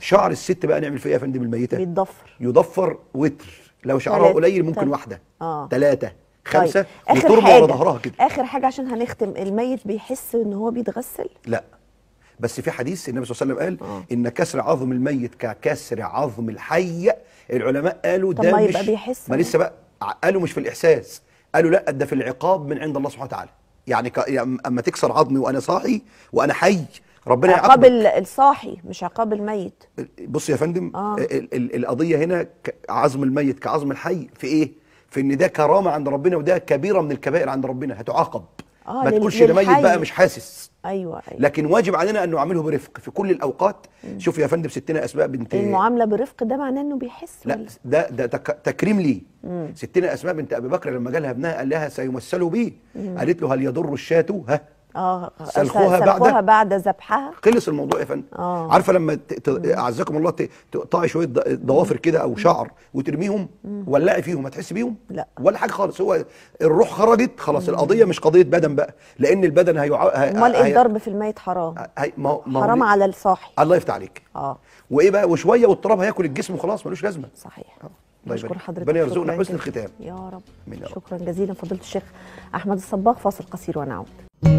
شعر الست بقى نعمل فيه ايه يا فندم الميته يضفر يضفر وتر لو شعرها قليل ممكن واحده اه ثلاثه خمسه طيب. اخر حاجه ظهرها كده اخر حاجه عشان هنختم الميت بيحس ان هو بيتغسل لا بس في حديث النبي صلى الله عليه وسلم قال آه. ان كسر عظم الميت ككسر عظم الحي العلماء قالوا ده ما يبقى بيحس ما لسه بقى قالوا مش في الاحساس قالوا لا ده في العقاب من عند الله سبحانه وتعالى يعني, يعني اما تكسر عظمي وانا صاحي وانا حي ربنا عقاب الصاحي مش عقاب الميت بص يا فندم آه. القضيه هنا عزم الميت كعزم الحي في ايه في ان ده كرامه عند ربنا وده كبيره من الكبائر عند ربنا هتعاقب آه ما تقولش ده ميت بقى مش حاسس ايوه ايوه لكن واجب علينا ان نعامله برفق في كل الاوقات شوف يا فندم ستنا اسماء بنت المعامله برفق ده معناه انه بيحس لا ده ده تكريم ليه ستنا اسماء بنت ابي بكر لما جالها ابنها قال لها سيمثله بيه قالت له هل يضر الشاة ها اه سلخوها, سلخوها بعد ذبحها خلص الموضوع يا فندم آه. عارفه لما اعزكم الله تقطعي شويه ضوافر كده او شعر وترميهم ولعي فيهم هتحس بيهم لا ولا حاجه خالص هو الروح خرجت خلاص القضيه مش قضيه بدن بقى لان البدن هيع امال ايه الضرب في الميت حرام هي... ما... ما حرام على الصاحي الله يفتح عليك اه وايه بقى وشويه والتراب هياكل الجسم وخلاص ملوش لازمه صحيح آه. طيب بشكر حضرتك ربنا يرزقنا حسن الختام يا رب شكرا جزيلا فضيله الشيخ احمد الصباغ فاصل قصير ونعود